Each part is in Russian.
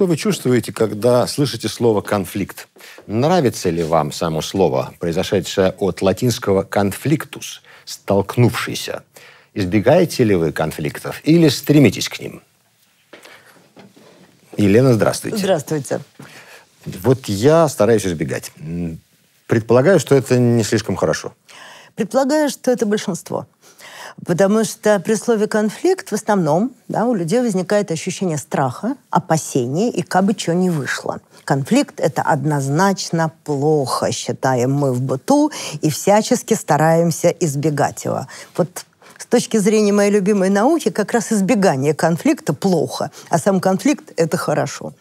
Что вы чувствуете, когда слышите слово «конфликт»? Нравится ли вам само слово, произошедшее от латинского «конфликтус» – «столкнувшийся»? Избегаете ли вы конфликтов или стремитесь к ним? Елена, здравствуйте. Здравствуйте. Вот я стараюсь избегать. Предполагаю, что это не слишком хорошо. Предполагаю, что это большинство. Потому что при слове «конфликт» в основном да, у людей возникает ощущение страха, опасения и как бы чего не вышло. Конфликт — это однозначно плохо, считаем мы в быту, и всячески стараемся избегать его. Вот с точки зрения моей любимой науки, как раз избегание конфликта плохо, а сам конфликт — это хорошо.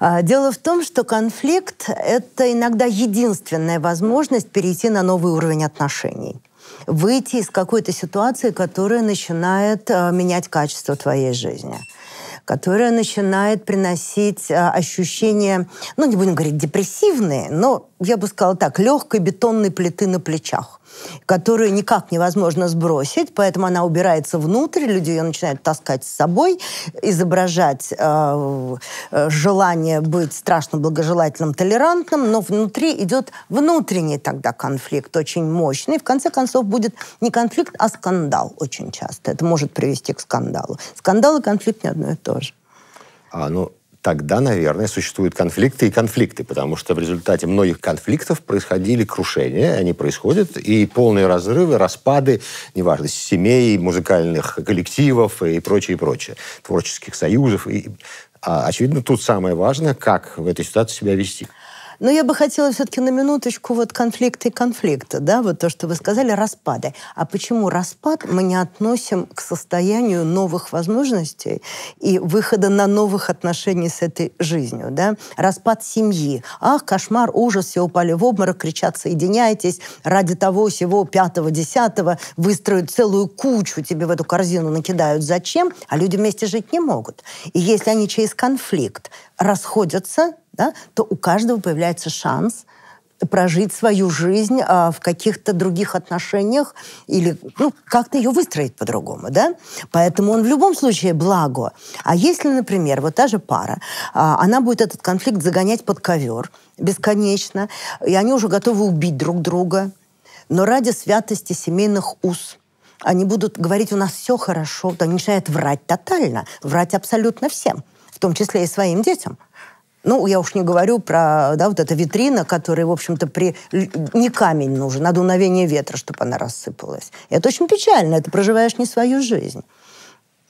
А, дело в том, что конфликт — это иногда единственная возможность перейти на новый уровень отношений — выйти из какой-то ситуации, которая начинает э, менять качество твоей жизни которая начинает приносить э, ощущение, ну, не будем говорить депрессивные, но, я бы сказала так, легкой бетонной плиты на плечах которую никак невозможно сбросить, поэтому она убирается внутрь, люди ее начинают таскать с собой, изображать э, э, желание быть страшно благожелательным, толерантным, но внутри идет внутренний тогда конфликт, очень мощный. В конце концов будет не конфликт, а скандал очень часто. Это может привести к скандалу. Скандал и конфликт не одно и то же. А, ну, тогда, наверное, существуют конфликты и конфликты, потому что в результате многих конфликтов происходили крушения, они происходят, и полные разрывы, распады, неважно, семей, музыкальных коллективов и прочее, прочее, творческих союзов. И, а, очевидно, тут самое важное, как в этой ситуации себя вести. Но я бы хотела все-таки на минуточку вот конфликты и конфликта, да, вот то, что вы сказали, распады. А почему распад мы не относим к состоянию новых возможностей и выхода на новых отношений с этой жизнью, да? Распад семьи. Ах, кошмар, ужас, все упали в обморок, кричат, соединяйтесь, ради того, всего пятого, десятого, выстроят целую кучу, тебе в эту корзину накидают. Зачем? А люди вместе жить не могут. И если они через конфликт расходятся, да, то у каждого появляется шанс прожить свою жизнь а, в каких-то других отношениях или ну, как-то ее выстроить по-другому, да? Поэтому он в любом случае благо. А если, например, вот та же пара, а, она будет этот конфликт загонять под ковер бесконечно, и они уже готовы убить друг друга, но ради святости семейных уз они будут говорить, у нас все хорошо, то они начинают врать тотально, врать абсолютно всем, в том числе и своим детям – ну, я уж не говорю про да, вот эта витрина, которая, в общем-то, при... не камень нужен, а дуновение ветра, чтобы она рассыпалась. Это очень печально, это проживаешь не свою жизнь.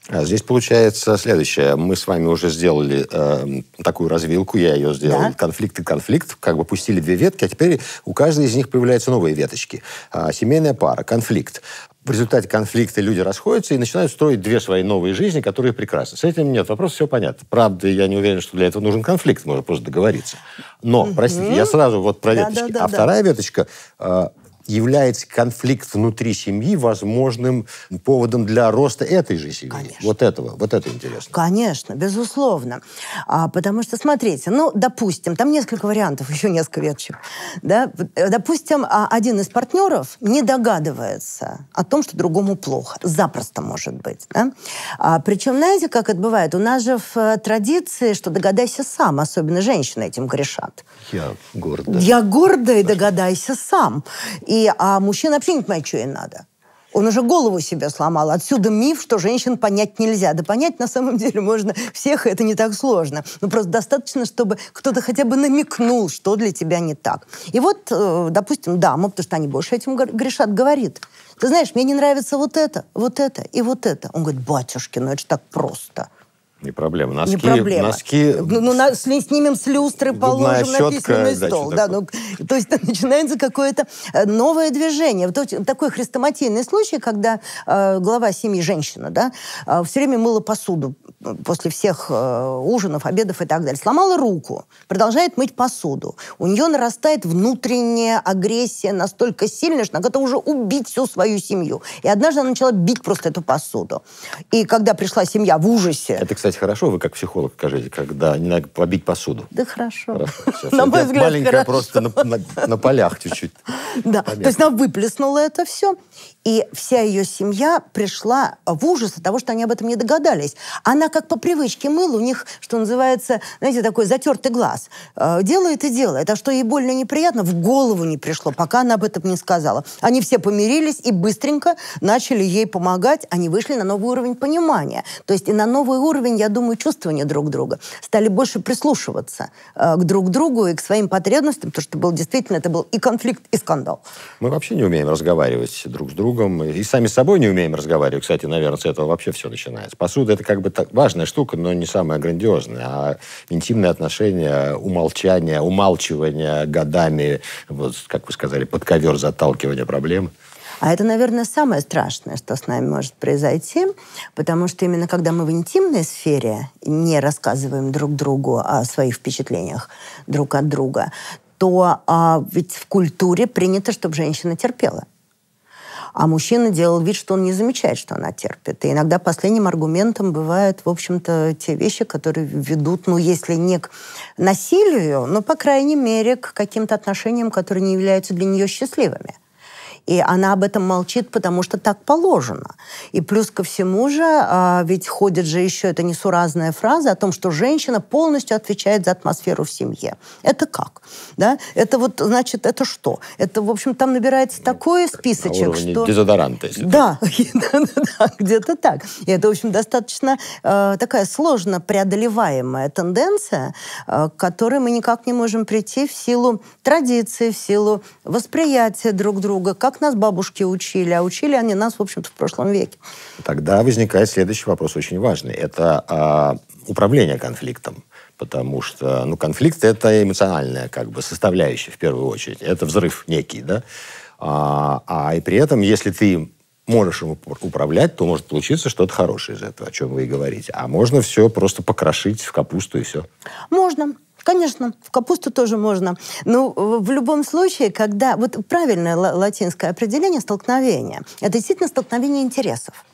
А здесь получается следующее. Мы с вами уже сделали э, такую развилку, я ее сделал. Да. Конфликт и конфликт. Как бы пустили две ветки, а теперь у каждой из них появляются новые веточки. А, семейная пара, конфликт. В результате конфликта люди расходятся и начинают строить две свои новые жизни, которые прекрасны. С этим нет вопроса, все понятно. Правда, я не уверен, что для этого нужен конфликт, можно просто договориться. Но, угу. простите, я сразу вот про да, веточки. Да, да, а да. вторая веточка э, является конфликт внутри семьи возможным поводом для роста этой же семьи. Конечно. Вот этого, вот это интересно. Конечно, безусловно. А, потому что, смотрите, ну, допустим, там несколько вариантов, еще несколько веточек. Да? Э, допустим, а, один из партнеров не догадывается о том, что другому плохо. Запросто может быть. Да? А, причем, знаете, как это бывает? У нас же в э, традиции, что догадайся сам, особенно женщины этим грешат. Я гордая. Я гордая и догадайся сам. И, а мужчина вообще не понимает, что ей надо. Он уже голову себе сломал. Отсюда миф, что женщин понять нельзя. Да понять на самом деле можно всех, это не так сложно. Но ну, просто достаточно, чтобы кто-то хотя бы намекнул, что для тебя не так. И вот, э, допустим, дама, потому что они больше этим грешат, говорит, ты знаешь, мне не нравится вот это, вот это и вот это. Он говорит, батюшки, ну это же так просто. Не проблема. Носки, не проблема. Носки... Ну, ну на, снимем с люстры, положим щетка, на письменный стол. Да, ну, то есть начинается какое-то э, новое движение. То такой хрестоматийный случай, когда э, глава семьи, женщина, да, э, все время мыла посуду после всех э, ужинов, обедов и так далее. Сломала руку, продолжает мыть посуду. У нее нарастает внутренняя агрессия настолько сильная, что она готова уже убить всю свою семью. И однажды она начала бить просто эту посуду. И когда пришла семья в ужасе... Это, кстати, кстати, хорошо, вы как психолог скажите, когда не надо побить посуду? Да хорошо. хорошо. на мой взгляд, Маленькая хорошо. просто на, на, на полях чуть-чуть. Да, то есть она выплеснула это все, и вся ее семья пришла в ужас от того, что они об этом не догадались. Она как по привычке мыла, у них, что называется, знаете, такой затертый глаз. Э, делает и делает, а что ей больно неприятно, в голову не пришло, пока она об этом не сказала. Они все помирились и быстренько начали ей помогать, они вышли на новый уровень понимания. То есть и на новый уровень, я я думаю, чувствования друг друга, стали больше прислушиваться э, к друг другу и к своим потребностям, потому что был действительно это был и конфликт, и скандал. Мы вообще не умеем разговаривать друг с другом, и сами с собой не умеем разговаривать. Кстати, наверное, с этого вообще все начинается. Посуда — это как бы так, важная штука, но не самая грандиозная, а интимные отношения, умолчание, умалчивание годами, вот, как вы сказали, под ковер заталкивание проблем. А это, наверное, самое страшное, что с нами может произойти, потому что именно когда мы в интимной сфере не рассказываем друг другу о своих впечатлениях друг от друга, то а, ведь в культуре принято, чтобы женщина терпела. А мужчина делал вид, что он не замечает, что она терпит. И иногда последним аргументом бывают, в общем-то, те вещи, которые ведут, ну, если не к насилию, но, по крайней мере, к каким-то отношениям, которые не являются для нее счастливыми. И она об этом молчит, потому что так положено. И плюс ко всему же, а, ведь ходит же еще эта несуразная фраза о том, что женщина полностью отвечает за атмосферу в семье. Это как? Да? Это вот, значит, это что? Это, в общем, там набирается такой списочек, а, что... Дезодоранта, если да, да, где-то так. И это, в общем, достаточно а, такая сложно преодолеваемая тенденция, к которой мы никак не можем прийти в силу традиции, в силу восприятия друг друга, как как нас бабушки учили, а учили они нас, в общем-то, в прошлом веке. Тогда возникает следующий вопрос, очень важный. Это а, управление конфликтом потому что ну, конфликт — это эмоциональная как бы, составляющая в первую очередь. Это взрыв некий, да? А, а и при этом, если ты можешь им управлять, то может получиться что-то хорошее из этого, о чем вы и говорите. А можно все просто покрошить в капусту и все. Можно. Конечно, в капусту тоже можно. Но ну, в любом случае, когда... Вот правильное латинское определение столкновения. Это действительно столкновение интересов.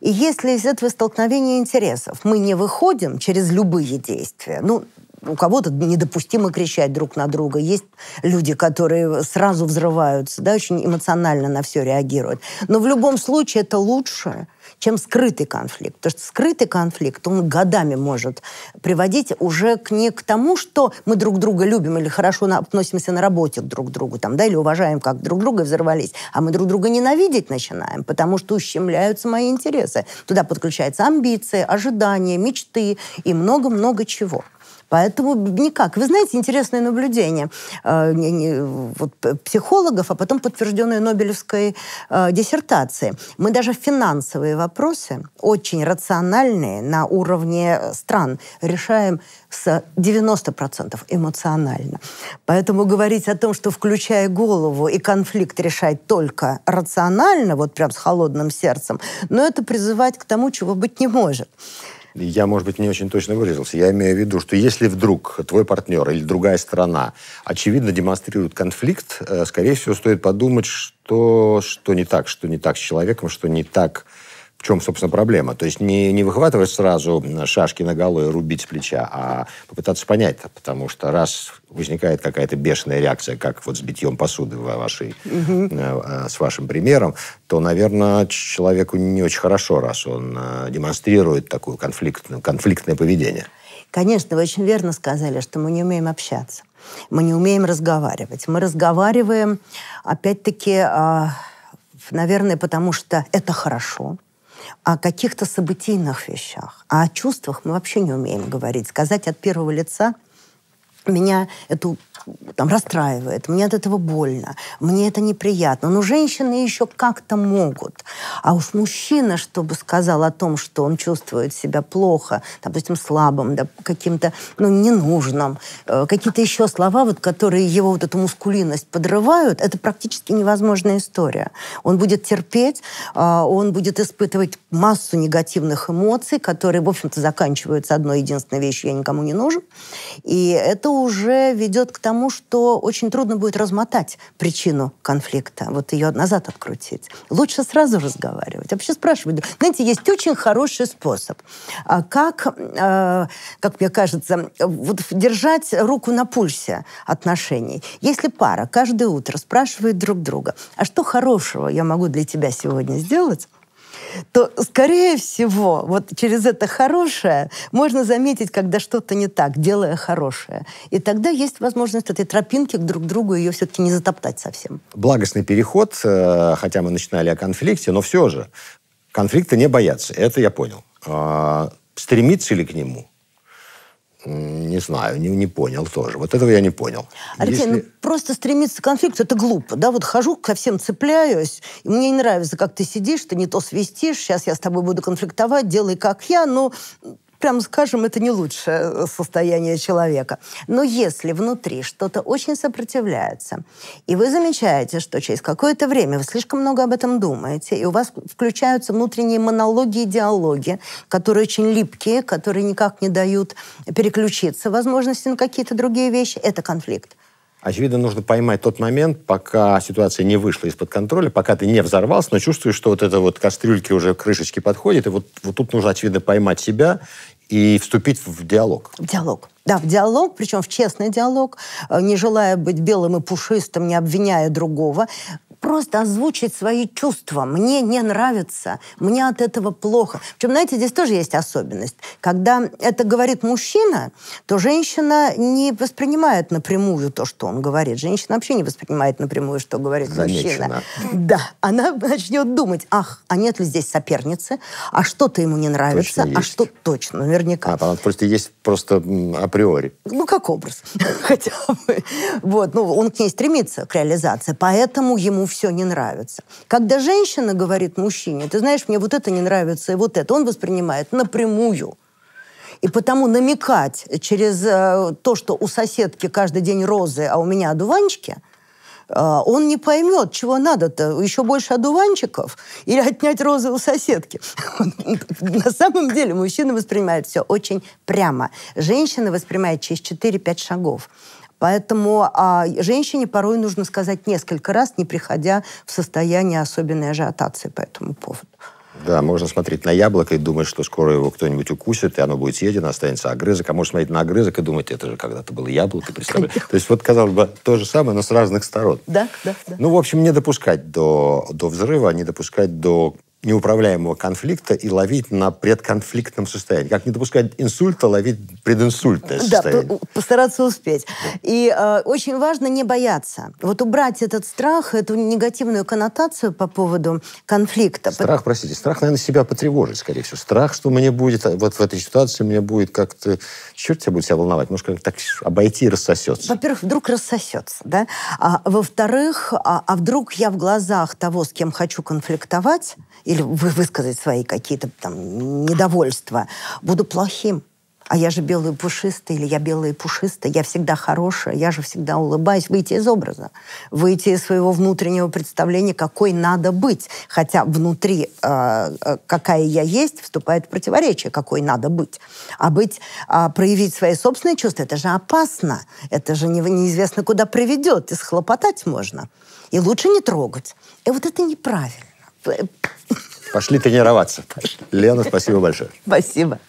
И если из этого столкновения интересов мы не выходим через любые действия, ну, у кого-то недопустимо кричать друг на друга. Есть люди, которые сразу взрываются, да, очень эмоционально на все реагируют. Но в любом случае это лучше, чем скрытый конфликт. Потому что скрытый конфликт, он годами может приводить уже к, не к тому, что мы друг друга любим или хорошо на, относимся на работе друг к другу, там, да, или уважаем как друг друга взорвались, а мы друг друга ненавидеть начинаем, потому что ущемляются мои интересы. Туда подключаются амбиции, ожидания, мечты и много-много чего. Поэтому никак. Вы знаете, интересное наблюдение э, не, вот, психологов, а потом подтвержденное Нобелевской э, диссертацией. Мы даже финансовые вопросы, очень рациональные на уровне э, стран, решаем с 90% эмоционально. Поэтому говорить о том, что включая голову и конфликт решать только рационально, вот прям с холодным сердцем, но ну, это призывать к тому, чего быть не может. Я, может быть, не очень точно выразился. Я имею в виду, что если вдруг твой партнер или другая страна очевидно демонстрирует конфликт, э, скорее всего, стоит подумать, что, что не так, что не так с человеком, что не так в чем, собственно, проблема? То есть не, не выхватывать сразу шашки на голову и рубить с плеча, а попытаться понять это, потому что раз возникает какая-то бешеная реакция, как вот с битьем посуды вашей, угу. с вашим примером, то, наверное, человеку не очень хорошо, раз он э, демонстрирует такое конфликт, конфликтное поведение. Конечно, вы очень верно сказали, что мы не умеем общаться, мы не умеем разговаривать. Мы разговариваем, опять-таки, а, наверное, потому что это хорошо, о каких-то событийных вещах, а о чувствах мы вообще не умеем говорить. Сказать от первого лица меня это там, расстраивает, мне от этого больно, мне это неприятно. Но женщины еще как-то могут. А уж мужчина, чтобы сказал о том, что он чувствует себя плохо, допустим, слабым, да, каким-то ну, ненужным, э, какие-то еще слова, вот, которые его вот эту мускулинность подрывают, это практически невозможная история. Он будет терпеть, а, он будет испытывать массу негативных эмоций, которые, в общем-то, заканчиваются одной единственной вещью «я никому не нужен». И это уже ведет к тому, что очень трудно будет размотать причину конфликта, вот ее назад открутить. Лучше сразу разговаривать. Вообще спрашивают, Знаете, есть очень хороший способ. а Как, э, как мне кажется, вот держать руку на пульсе отношений. Если пара каждое утро спрашивает друг друга, а что хорошего я могу для тебя сегодня сделать, то, скорее всего, вот через это хорошее можно заметить, когда что-то не так, делая хорошее. И тогда есть возможность этой тропинки друг к другу ее все-таки не затоптать совсем. Благостный переход, э, хотя мы начинали о конфликте, но все же конфликта не бояться, это я понял. А, стремиться ли к нему? Не знаю, не, не понял тоже. Вот этого я не понял. Алексей, Если... ну просто стремиться к конфликту, это глупо, да? Вот хожу, ко всем цепляюсь, и мне не нравится, как ты сидишь, ты не то свистишь, сейчас я с тобой буду конфликтовать, делай как я, но прям скажем, это не лучшее э, состояние человека. Но если внутри что-то очень сопротивляется, и вы замечаете, что через какое-то время вы слишком много об этом думаете, и у вас включаются внутренние монологи и диалоги, которые очень липкие, которые никак не дают переключиться возможности на какие-то другие вещи, это конфликт. Очевидно, нужно поймать тот момент, пока ситуация не вышла из-под контроля, пока ты не взорвался, но чувствуешь, что вот это вот кастрюльки уже крышечки подходит, и вот, вот тут нужно, очевидно, поймать себя и вступить в диалог. В диалог. Да, в диалог, причем в честный диалог, э, не желая быть белым и пушистым, не обвиняя другого просто озвучить свои чувства. Мне не нравится, мне от этого плохо. Причем, знаете, здесь тоже есть особенность. Когда это говорит мужчина, то женщина не воспринимает напрямую то, что он говорит. Женщина вообще не воспринимает напрямую, что говорит Замечено. мужчина. Да, она начнет думать, ах, а нет ли здесь соперницы, а что-то ему не нравится, точно а есть. что точно, наверняка. А, там просто есть просто априори. Ну, как образ хотя бы. Вот, ну, он к ней стремится, к реализации, поэтому ему все не нравится. Когда женщина говорит мужчине, ты знаешь, мне вот это не нравится и вот это, он воспринимает напрямую. И потому намекать через э, то, что у соседки каждый день розы, а у меня одуванчики, э, он не поймет, чего надо-то. Еще больше одуванчиков или отнять розы у соседки. На самом деле мужчина воспринимает все очень прямо. Женщина воспринимает через 4-5 шагов. Поэтому а, женщине порой нужно сказать несколько раз, не приходя в состояние особенной ажиотации по этому поводу. Да, можно смотреть на яблоко и думать, что скоро его кто-нибудь укусит, и оно будет съедено, останется огрызок. А можно смотреть на огрызок и думать, это же когда-то было яблоко, представляешь? То есть вот, казалось бы, то же самое, но с разных сторон. Да, да, да. Ну, в общем, не допускать до, до взрыва, не допускать до неуправляемого конфликта и ловить на предконфликтном состоянии. Как не допускать инсульта, ловить прединсультное состояние. Да, постараться успеть. И э, очень важно не бояться. Вот убрать этот страх, эту негативную коннотацию по поводу конфликта. Страх, простите, страх, наверное, себя потревожить, скорее всего. Страх, что мне будет, а, вот в этой ситуации мне будет как-то... Черт тебя будет себя волновать. Может, как-то так обойти и рассосется. Во-первых, вдруг рассосется, да? А, во-вторых, а, а вдруг я в глазах того, с кем хочу конфликтовать, или вы высказать свои какие-то там недовольства, буду плохим. А я же белый пушистый, или я белый пушистый, я всегда хорошая, я же всегда улыбаюсь. Выйти из образа, выйти из своего внутреннего представления, какой надо быть. Хотя внутри, э, э какая я есть, вступает в противоречие, какой надо быть. А быть, э, проявить свои собственные чувства, это же опасно. Это же не, неизвестно, куда приведет, и схлопотать можно. И лучше не трогать. И вот это неправильно. Пошли тренироваться. Лена, спасибо большое. Спасибо.